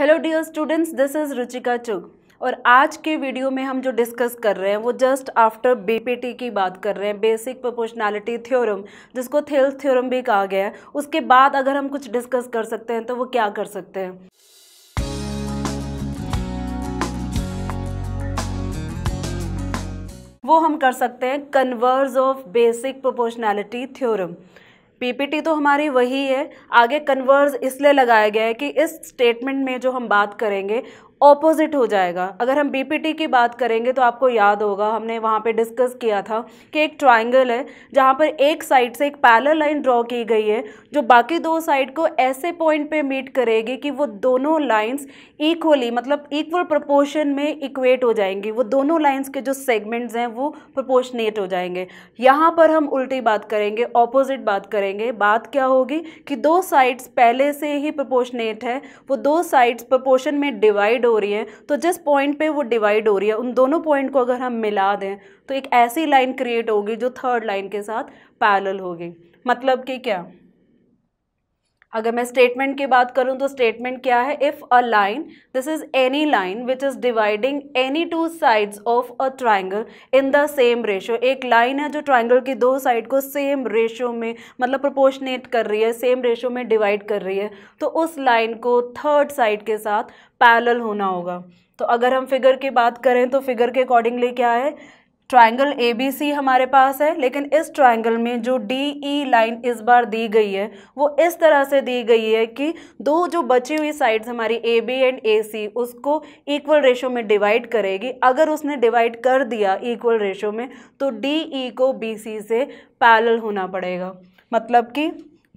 Hello dear students this is Ruchika Chugh और आज के वीडियो में हम जो डिस्कस कर रहे हैं वो जस्ट आफ्टर बीपीटी की बात कर रहे हैं बेसिक प्रोपोर्शनैलिटी थ्योरम जिसको थेल्स थ्योरम भी कहा गया है उसके बाद अगर हम कुछ डिस्कस कर सकते हैं तो वो क्या कर सकते हैं वो हम कर सकते हैं converse of basic proportionality theorem PPT तो हमारी वही है आगे कन्वर्स इसलिए लगाया गया है कि इस स्टेटमेंट में जो हम बात करेंगे ऑपोजिट हो जाएगा अगर हम बीपीटी की बात करेंगे तो आपको याद होगा हमने वहाँ पे डिस्कस किया था कि एक ट्रायंगल है जहाँ पर एक साइड से एक पैलर लाइन ड्रॉ की गई है जो बाकी दो साइड को ऐसे पॉइंट पे मीट करेगी कि वो दोनों लाइंस इक्वली मतलब इक्वल प्रपोर्शन में इक्वेट हो जाएंगी वो दोनों लाइन्स के जो सेगमेंट्स हैं वो प्रपोर्शनेट हो जाएंगे यहाँ पर हम उल्टी बात करेंगे ऑपोजिट बात करेंगे बात क्या होगी कि दो साइड्स पहले से ही प्रपोर्शनेट है वो दो साइड्स प्रपोर्शन में डिवाइड हो रही है तो जिस पॉइंट पे वो डिवाइड हो रही है उन दोनों पॉइंट को अगर हम मिला दें तो एक ऐसी लाइन क्रिएट होगी जो थर्ड लाइन के साथ पैरल होगी मतलब कि क्या अगर मैं स्टेटमेंट की बात करूं तो स्टेटमेंट क्या है if a line this is any line which is dividing any two sides of a triangle in the same ratio एक लाइन है जो ट्राइंगल की दो साइड को सेम रेशो में मतलब प्रोपोर्शनेट कर रही है सेम रेशो में डिवाइड कर रही है तो उस लाइन को थर्ड साइड के साथ पैरल होना होगा तो अगर हम फिगर की बात करें तो फिगर के अकॉर्डिंगली क्या है ट्रायंगल एबीसी हमारे पास है लेकिन इस ट्रायंगल में जो डी ई e लाइन इस बार दी गई है वो इस तरह से दी गई है कि दो जो बची हुई साइड्स हमारी ए बी एंड ए सी उसको इक्वल रेशो में डिवाइड करेगी अगर उसने डिवाइड कर दिया इक्वल रेशो में तो डी ई e को बी सी से पैरल होना पड़ेगा मतलब कि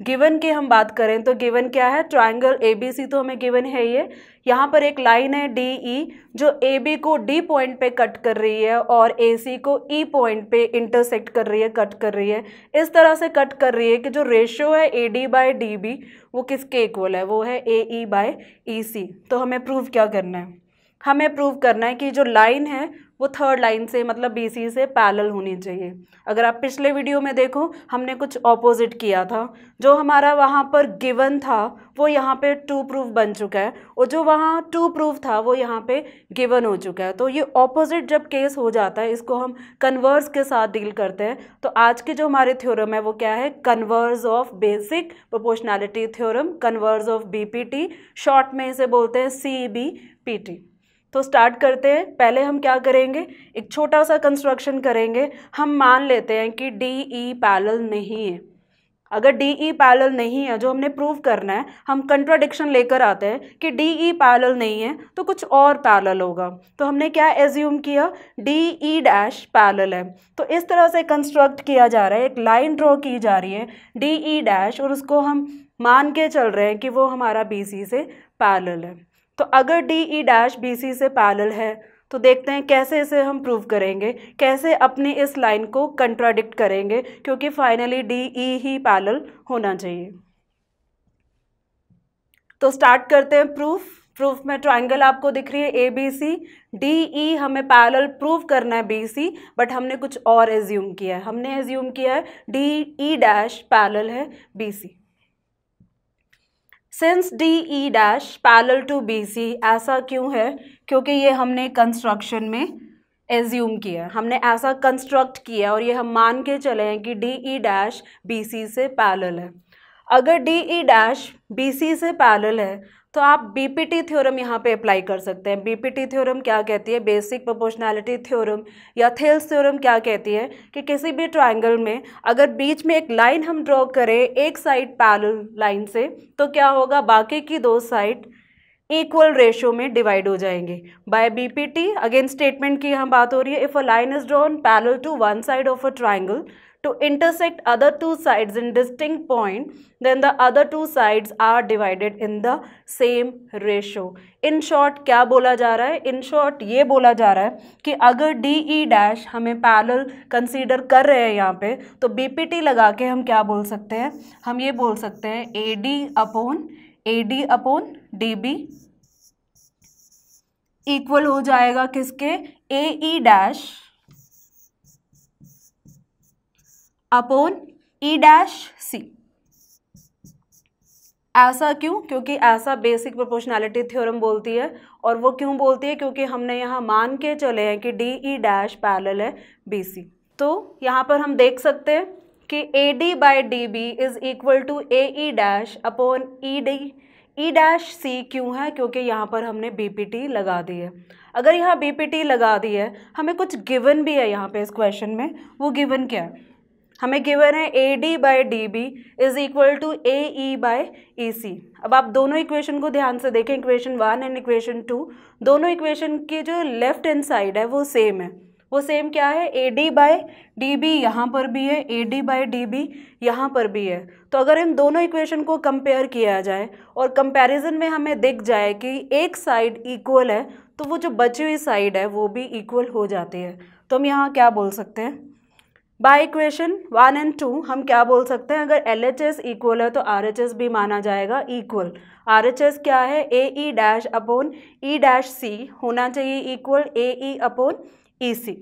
गिवन की हम बात करें तो गिवन क्या है ट्राइंगल ए बी सी तो हमें गिवन है ये यहाँ पर एक लाइन है डी ई e, जो ए बी को डी पॉइंट पे कट कर रही है और ए सी को ई e पॉइंट पे इंटरसेक्ट कर रही है कट कर रही है इस तरह से कट कर रही है कि जो रेशियो है A D by D B वो किसके इक्वल है वो है ए ई बाय ई सी तो हमें प्रूव क्या करना है हमें प्रूव करना है कि जो लाइन है वो थर्ड लाइन से मतलब बी से पैरल होनी चाहिए अगर आप पिछले वीडियो में देखो हमने कुछ ऑपोजिट किया था जो हमारा वहाँ पर गिवन था वो यहाँ पे टू प्रूफ बन चुका है और जो वहाँ टू प्रूफ था वो यहाँ पे गिवन हो चुका है तो ये ऑपोजिट जब केस हो जाता है इसको हम कन्वर्स के साथ डील करते हैं तो आज के जो हमारे थ्योरम है वो क्या है converse of basic proportionality theorem converse of B short में इसे बोलते हैं सी बी पी टी तो स्टार्ट करते हैं पहले हम क्या करेंगे एक छोटा सा कंस्ट्रक्शन करेंगे हम मान लेते हैं कि डी ई पैरल नहीं है अगर डी ई पैरल नहीं है जो हमने प्रूव करना है हम कंट्राडिक्शन लेकर आते हैं कि डी ई पैरल नहीं है तो कुछ और पैरल होगा तो हमने क्या एज्यूम किया डी ई डैश पैरल है तो इस तरह से कंस्ट्रक्ट किया जा रहा है एक लाइन ड्रॉ की जा रही है डी ई डैश और उसको हम मान के चल रहे हैं कि वो हमारा बी सी से पैरल है तो अगर D E dash B C से पैरल है तो देखते हैं कैसे इसे हम प्रूव करेंगे कैसे अपनी इस लाइन को कंट्राडिक्ट करेंगे क्योंकि फाइनली डी ई ही पैरल होना चाहिए तो स्टार्ट करते हैं प्रूफ प्रूफ में ट्रायंगल आपको दिख रही है A B C D E हमें पैरल प्रूव करना है बी सी बट हमने कुछ और एज्यूम किया है हमने एज्यूम किया है डी ई डैश पैरल है B C since D E dash parallel to B C ऐसा क्यों है क्योंकि ये हमने कंस्ट्रक्शन में एज्यूम किया हमने ऐसा कंस्ट्रक्ट किया और ये हम मान के चले हैं कि D E dash B C से पैरल है अगर D E dash B C से पैरल है तो आप बीपीटी थ्योरम यहाँ पे अप्लाई कर सकते हैं बीपीटी थ्योरम क्या कहती है बेसिक प्रोपोर्शनैलिटी थ्योरम या थेल्स थ्योरम क्या कहती है कि किसी भी ट्रायंगल में अगर बीच में एक लाइन हम ड्रॉ करें एक साइड पैरल लाइन से तो क्या होगा बाकी की दो साइड इक्वल रेशो में डिवाइड हो जाएंगे बाय बीपीटी अगेन स्टेटमेंट की यहाँ बात हो रही है if a line is drawn parallel to one side of a triangle to intersect other two sides in distinct point then the other two sides are divided in the same ratio in short क्या बोला जा रहा है in short ये बोला जा रहा है कि अगर डी ई डैश हमें पैरल कंसीडर कर रहे हैं यहाँ पे तो बी पी टी लगा के हम क्या बोल सकते हैं हम ये बोल सकते हैं A D upon A D upon D B equal हो जाएगा किसके A E dash upon E dash C ऐसा क्यों क्योंकि ऐसा बेसिक प्रोपोर्शनैलिटी थ्योरम बोलती है और वो क्यों बोलती है क्योंकि हमने यहाँ मान के चले हैं कि डी ई डैश पैरल है बी सी तो यहाँ पर हम देख सकते हैं कि A D by D B is equal to A E dash upon E D E dash C क्यों है क्योंकि यहाँ पर हमने बी पी टी लगा दी है अगर यहाँ बी पी टी लगा दी है हमें कुछ गिवन भी है यहाँ पे इस क्वेश्चन में वो गिवन क्या है हमें गिवन है A D by D B is equal to A E by E C अब आप दोनों इक्वेशन को ध्यान से देखें equation one and equation two दोनों इक्वेशन के जो लेफ्ट एंड साइड है वो सेम है वो सेम क्या है A D by D B यहाँ पर भी है A D by D B यहाँ पर भी है तो अगर इन दोनों इक्वेशन को कंपेयर किया जाए और कंपेरिजन में हमें दिख जाए कि एक साइड इक्वल है तो वो जो बची हुई साइड है वो भी इक्वल हो जाती है तो हम यहाँ क्या बोल सकते हैं by equation one and two हम क्या बोल सकते हैं अगर एल एच एस इक्वल है तो आर एच एस भी माना जाएगा इक्वल आर एच एस क्या है A E dash upon E dash C होना चाहिए इक्वल ए ई अपोन ई सी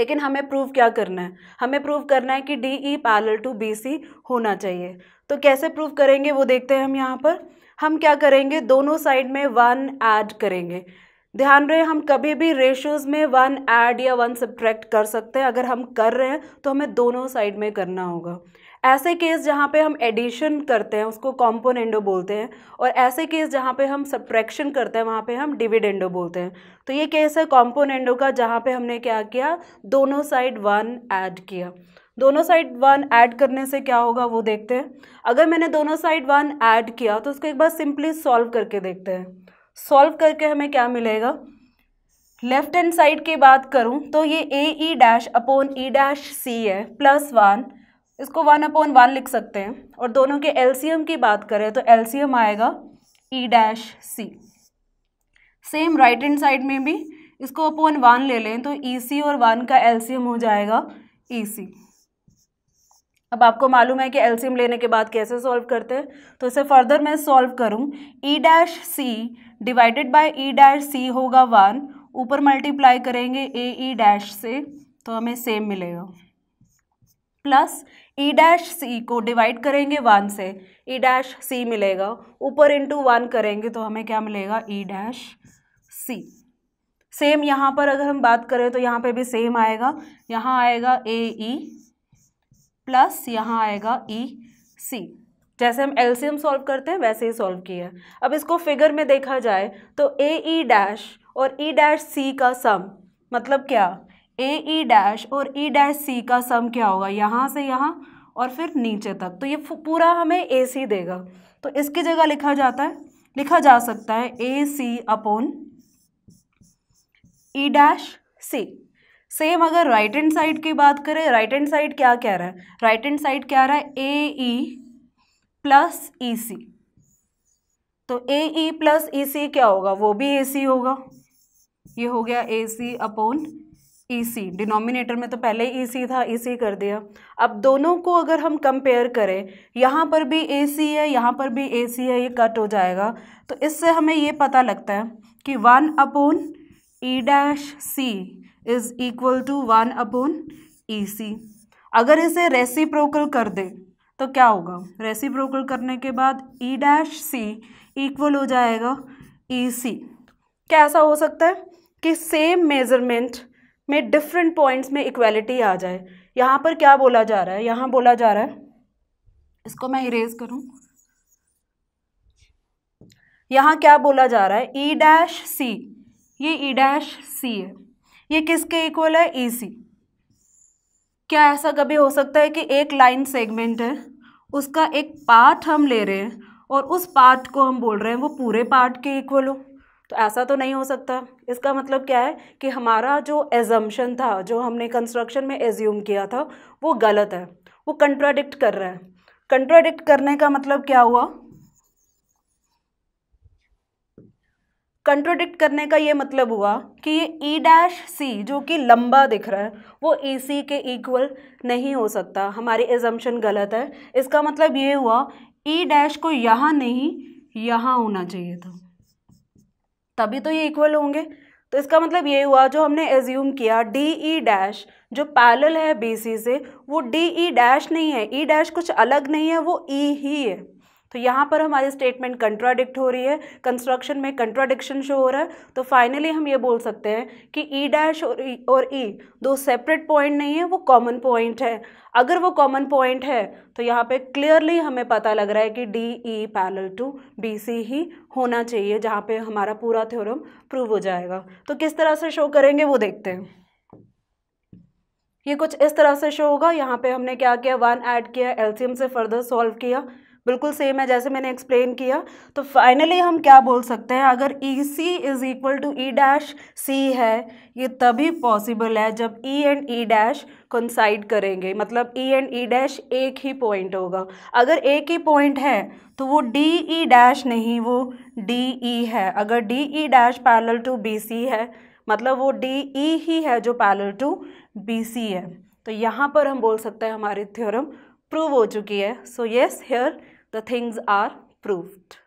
लेकिन हमें प्रूव क्या करना है हमें प्रूव करना है कि D E parallel to B C होना चाहिए तो कैसे प्रूव करेंगे वो देखते हैं हम यहाँ पर हम क्या करेंगे दोनों साइड में वन ऐड करेंगे ध्यान रहे हम कभी भी रेशियोज में वन ऐड या वन सब्ट्रैक्ट कर सकते हैं अगर हम कर रहे हैं तो हमें दोनों साइड में करना होगा ऐसे केस जहाँ पे हम एडिशन करते हैं उसको कॉम्पोनेंडो बोलते हैं और ऐसे केस जहाँ पे हम सब्ट्रैक्शन करते हैं वहाँ पे हम डिविडेंडो बोलते हैं तो ये केस है कॉम्पोनेंडो का जहाँ पे हमने क्या किया दोनों साइड वन ऐड किया दोनों साइड वन ऐड करने से क्या होगा वो देखते हैं अगर मैंने दोनों साइड वन ऐड किया तो उसको एक बार सिंपली सॉल्व करके देखते हैं सॉल्व करके हमें क्या मिलेगा लेफ्ट हैंड साइड की बात करूँ तो ये A E dash upon E dash C है प्लस वन इसको वन अपोन वन लिख सकते हैं और दोनों के एलसीएम की बात करें तो एलसीएम आएगा E dash C same right hand side में भी इसको अपोन वन ले लें तो ई e सी और वन का एलसीएम हो जाएगा ई e सी अब आपको मालूम है कि एल्सियम लेने के बाद कैसे सॉल्व करते हैं तो इसे फर्दर मैं सॉल्व करूँ E dash C divided by E dash C होगा वन ऊपर मल्टीप्लाई करेंगे ए ई डैश से तो हमें सेम मिलेगा प्लस ई डैश सी को डिवाइड करेंगे वन से ई डैश सी मिलेगा ऊपर इंटू वन करेंगे तो हमें क्या मिलेगा ई डैश सी सेम यहाँ पर अगर हम बात करें तो यहाँ पे भी सेम आएगा यहाँ आएगा ए ई e। प्लस यहाँ आएगा ई e, सी जैसे हम एल्सियम सॉल्व करते हैं वैसे ही सॉल्व किया अब इसको फिगर में देखा जाए तो ए ई e डैश और ई e डैश सी का सम मतलब क्या ए ई डैश और ई डैश सी का सम क्या होगा यहाँ से यहाँ और फिर नीचे तक तो ये पूरा हमें ए सी देगा तो इसकी जगह लिखा जाता है लिखा जा सकता है A C upon E dash C same अगर राइट हैंड साइड की बात करें राइट हैंड साइड क्या कह रहा है राइट हैंड साइड क्या रहा है ए ई प्लस ई सी तो ए ई प्लस ई सी क्या होगा वो भी ए सी होगा ये हो गया ए सी अपोन ई सी डिनोमिनेटर में तो पहले ई सी e था ई e सी कर दिया अब दोनों को अगर हम कंपेयर करें यहाँ पर भी ए सी है यहाँ पर भी ए सी है ये कट हो जाएगा तो इससे हमें ये पता लगता है कि one upon E dash C is equal to one upon E C अगर इसे रेसिप्रोकल कर दे तो क्या होगा रेसिप्रोकल करने के बाद ई डैश सी इक्वल हो जाएगा ई e सी क्या ऐसा हो सकता है कि सेम मेजरमेंट में डिफरेंट पॉइंट्स में इक्वालिटी आ जाए यहाँ पर क्या बोला जा रहा है यहाँ बोला जा रहा है इसको मैं इरेज करूँ यहाँ क्या बोला जा रहा है ई डैश सी ये ई डैश सी है ये किसके इक्वल है ए e सी क्या ऐसा कभी हो सकता है कि एक लाइन सेगमेंट है उसका एक पार्ट हम ले रहे हैं और उस पार्ट को हम बोल रहे हैं वो पूरे पार्ट के इक्वल हो तो ऐसा तो नहीं हो सकता इसका मतलब क्या है कि हमारा जो एजम्पन था जो हमने कंस्ट्रक्शन में एज्यूम किया था वो गलत है वो कंट्राडिक्ट कर रहा है कंट्राडिक्ट करने का मतलब क्या हुआ कंट्रोडिक्ट करने का ये मतलब हुआ कि ये ई डैश सी जो कि लंबा दिख रहा है वो ई e सी के इक्वल नहीं हो सकता हमारी एजम्पन गलत है इसका मतलब ये हुआ ई e डैश को यहाँ नहीं यहाँ होना चाहिए था तभी तो ये इक्वल होंगे तो इसका मतलब ये हुआ जो हमने एज्यूम किया डी ई डैश जो पैरल है बी सी से वो डी ई डैश नहीं है ई e डैश कुछ अलग नहीं है वो ई e ही है तो यहाँ पर हमारी स्टेटमेंट कंट्राडिक्ट हो रही है कंस्ट्रक्शन में कंट्राडिक्शन शो हो रहा है तो फाइनली हम ये बोल सकते हैं कि ई e डैश और ई e और ई e दो सेपरेट पॉइंट नहीं है वो कॉमन पॉइंट है अगर वो कॉमन पॉइंट है तो यहाँ पे क्लियरली हमें पता लग रहा है कि D E parallel to B C ही होना चाहिए जहाँ पे हमारा पूरा थ्योरम प्रूव हो जाएगा तो किस तरह से शो करेंगे वो देखते हैं ये कुछ इस तरह से शो होगा यहाँ पे हमने क्या किया वन ऐड किया एलसीएम से फर्दर सॉल्व किया बिल्कुल सेम है जैसे मैंने एक्सप्लेन किया तो फाइनली हम क्या बोल सकते हैं अगर E C is equal to E dash C है ये तभी पॉसिबल है जब ई एंड ई डैश कंसाइड करेंगे मतलब ई एंड ई डैश एक ही पॉइंट होगा अगर एक ही पॉइंट है तो वो डी ई डैश नहीं वो डी ई e है अगर D E dash parallel to B C है मतलब वो डी ई e ही है जो पैरल टू बी सी है तो यहाँ पर हम बोल सकते हैं हमारी थ्योरम प्रूव हो चुकी है so yes here the things are proved